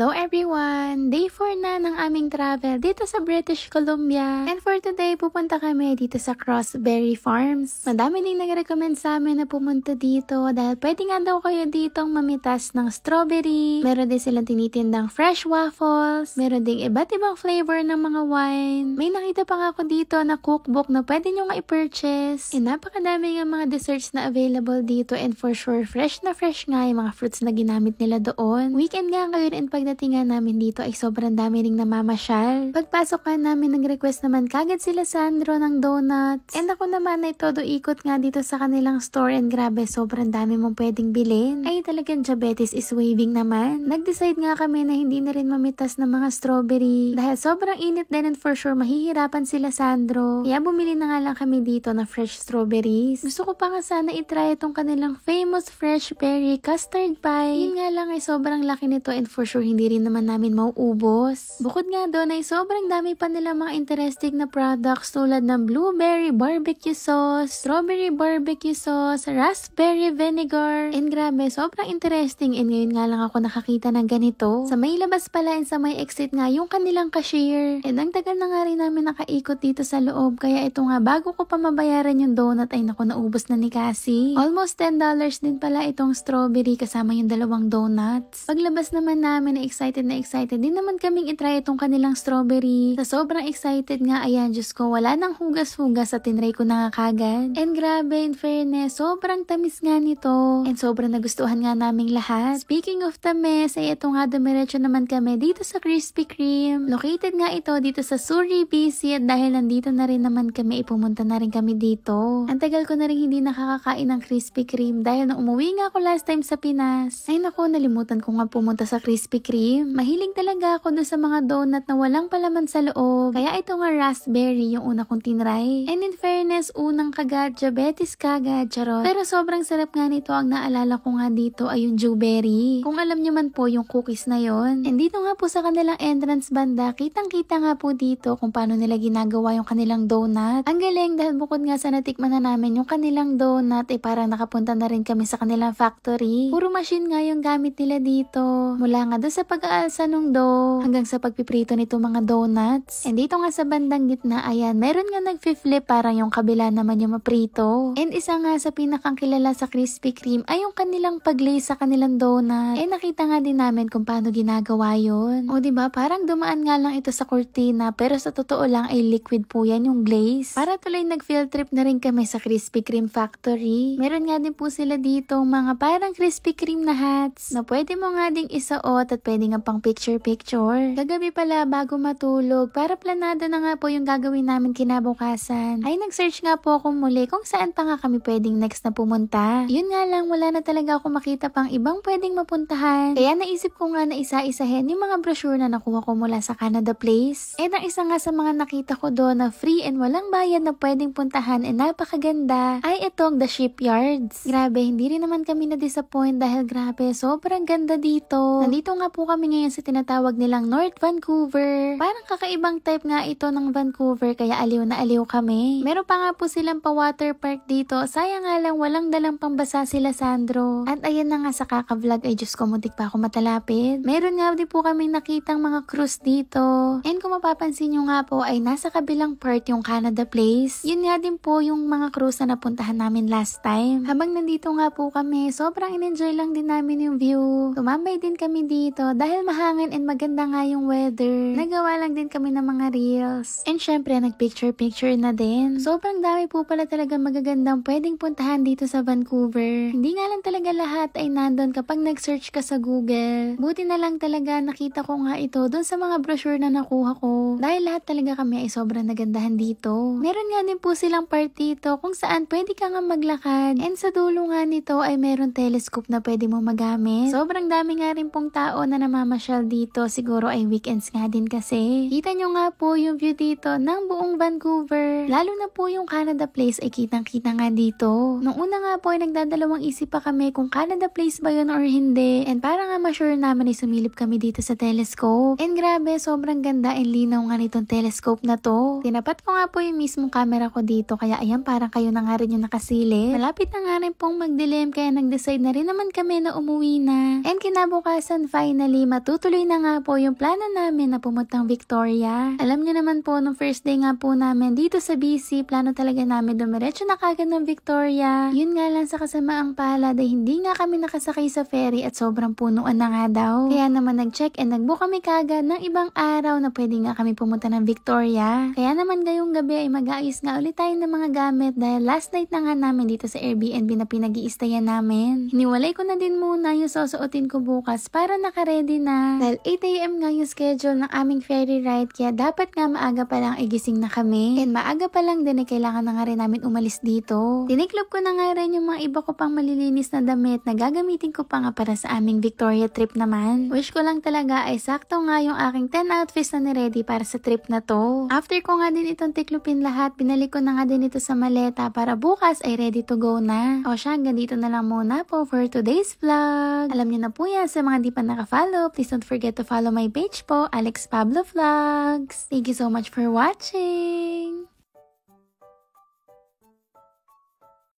Hello everyone! Day 4 na ng aming travel dito sa British Columbia. And for today, pupunta kami dito sa Crossberry Farms. Madami din nag-recommend sa amin na pumunta dito dahil pwede nga daw kayo ditong mamitas ng strawberry. Meron din silang tinitindang fresh waffles. Meron ding iba't ibang flavor ng mga wine. May nakita pa nga ako dito na cookbook na pwede nyo nga i-purchase. And napakadami nga mga desserts na available dito and for sure fresh na fresh nga yung mga fruits na ginamit nila doon. Weekend nga ngayon and pag pagdatingan namin dito ay sobrang dami ring namamasyal. Pagpasok nga namin nag-request naman kagad sila Sandro ng donuts. And ako naman ay todo ikot nga dito sa kanilang store and grabe sobrang dami mong pwedeng bilhin. Ay talagang diabetes is waving naman. Nag-decide nga kami na hindi na rin mamitas ng mga strawberry dahil sobrang init din and for sure mahihirapan sila Sandro. Kaya bumili na nga lang kami dito na fresh strawberries. Gusto ko pa nga sana itry itong kanilang famous fresh berry custard pie. Yun nga lang ay sobrang laki nito and for sure hindi hindi rin naman namin mauubos. Bukod nga doon ay sobrang dami pa nila mga interesting na products tulad ng blueberry barbecue sauce, strawberry barbecue sauce, raspberry vinegar, and grabe, sobrang interesting and ngayon nga lang ako nakakita ng ganito. Sa may labas pala and sa may exit nga yung kanilang cashier. And ang tagal na nga rin namin nakaikot dito sa loob kaya ito nga bago ko pa mabayaran yung donut ay naku naubos na ni Cassie. Almost $10 din pala itong strawberry kasama yung dalawang donuts. Paglabas naman namin na excited na excited din naman kaming itry itong kanilang strawberry. Sa sobrang excited nga, ayan, Diyos ko, wala nang hugas-hugas sa tinray ko na nga kagad. And grabe, in fairness, sobrang tamis nga nito. And sobrang nagustuhan nga naming lahat. Speaking of tamis, ay ito nga dumiretso naman kami dito sa Krispy Kreme. Located nga ito dito sa Suri, BC at dahil nandito na rin naman kami, ipumunta na rin kami dito. Ang tagal ko na rin hindi nakakakain ng Krispy Kreme dahil nung umuwi nga ako last time sa Pinas. Ay nako, nalimutan ko nga pumunta sa Krispy Kreme cream, mahilig talaga ako dun sa mga donut na walang palaman sa loob. Kaya ito nga raspberry yung una kong tinry. And in fairness, unang kagad, diabetes kagad, charot. Pero sobrang sarap nga nito ang naalala ko nga dito ay yung jewberry. Kung alam nyo man po yung cookies na yon. And dito nga po sa kanilang entrance banda, kitang-kita nga po dito kung paano nila ginagawa yung kanilang donut. Ang galing dahil bukod nga sa natikman na namin yung kanilang donut, eh parang nakapunta na rin kami sa kanilang factory. Puro machine nga yung gamit nila dito. Mula nga doon sa sa pag-aalsa ng dough hanggang sa pagpiprito nito mga donuts. And dito nga sa bandang gitna, ayan, meron nga nag flip para yung kabila naman yung maprito. And isa nga sa pinakang kilala sa Krispy Kreme ay yung kanilang paglace sa kanilang donut. And eh, nakita nga din namin kung paano ginagawa yun. O ba diba, parang dumaan nga lang ito sa cortina pero sa totoo lang ay liquid po yan yung glaze. Para tuloy nag-field trip na rin kami sa Krispy Kreme Factory. Meron nga din po sila dito mga parang Krispy Kreme na hats na pwede mo nga ding isuot at pwede nga pang picture-picture. Kagabi pala bago matulog, para planado na nga po yung gagawin namin kinabukasan. Ay nag-search nga po ako muli kung saan pa nga kami pwedeng next na pumunta. Yun nga lang, wala na talaga ako makita pang ibang pwedeng mapuntahan. Kaya naisip ko nga na isa-isahin yung mga brochure na nakuha ko mula sa Canada Place. Eh, ang isa nga sa mga nakita ko doon na free and walang bayad na pwedeng puntahan at napakaganda ay itong The Shipyards. Grabe, hindi rin naman kami na-disappoint dahil grabe, sobrang ganda dito. Nandito nga po po kami ngayon sa tinatawag nilang North Vancouver. Parang kakaibang type nga ito ng Vancouver kaya aliw na aliw kami. Meron pa nga po silang pa water park dito. Sayang nga lang walang dalang pambasa sila Sandro. At ayan na nga sa kakavlog vlog ay Diyos ko pa ako matalapid. Meron nga din po kami nakitang mga cruise dito. And kung mapapansin nyo nga po ay nasa kabilang part yung Canada Place. Yun nga din po yung mga cruise na napuntahan namin last time. Habang nandito nga po kami, sobrang in-enjoy lang din namin yung view. Tumambay din kami dito dahil mahangin and maganda nga yung weather, nagawa lang din kami ng mga reels. And syempre, nagpicture-picture na din. Sobrang dami po pala talaga magagandang pwedeng puntahan dito sa Vancouver. Hindi nga lang talaga lahat ay nandun kapag nag-search ka sa Google. Buti na lang talaga nakita ko nga ito dun sa mga brochure na nakuha ko. Dahil lahat talaga kami ay sobrang nagandahan dito. Meron nga din po silang part dito kung saan pwede ka nga maglakad. And sa dulo nga nito ay meron telescope na pwede mo magamit. Sobrang dami nga rin pong tao na mga namamasyal dito. Siguro ay weekends nga din kasi. Kita nyo nga po yung view dito ng buong Vancouver. Lalo na po yung Canada Place ay kitang-kita nga dito. Nung una nga po ay nagdadalawang isip pa kami kung Canada Place ba yun or hindi. And para nga ma-sure naman ay sumilip kami dito sa telescope. And grabe, sobrang ganda and linaw nga nitong telescope na to. Tinapat ko nga po yung mismong camera ko dito kaya ayan parang kayo na nga rin yung nakasili. Malapit na nga rin pong mag magdilim kaya nag-decide na rin naman kami na umuwi na. And kinabukasan finally finally, matutuloy na nga po yung plano namin na pumuntang Victoria. Alam niyo naman po, nung first day nga po namin dito sa BC, plano talaga namin dumiretso na kagad ng Victoria. Yun nga lang sa kasamaang pala dahil hindi nga kami nakasakay sa ferry at sobrang punuan na nga daw. Kaya naman nag-check and nag-book kami kagad ng ibang araw na pwede nga kami pumunta ng Victoria. Kaya naman ngayong gabi ay mag-aayos nga ulit tayo ng mga gamit dahil last night na nga namin dito sa Airbnb na pinag-iistayan namin. Hiniwalay ko na din muna yung susuotin ko bukas para nakaready ready na. Dahil 8am nga yung schedule ng aming ferry ride, kaya dapat nga maaga pa lang igising eh, na kami. And maaga pa lang din, eh, kailangan na nga rin namin umalis dito. Tiniklop ko na nga rin yung mga iba ko pang malilinis na damit na gagamitin ko pa nga para sa aming Victoria trip naman. Wish ko lang talaga ay sakto nga yung aking 10 outfits na ready para sa trip na to. After ko nga din itong tiklupin lahat, binalik ko na nga din ito sa maleta para bukas ay ready to go na. O siya, ganito na lang muna po for today's vlog. Alam niyo na po yan sa mga di pa naka follow. Please don't forget to follow my page po, Alex Pablo Vlogs. Thank you so much for watching!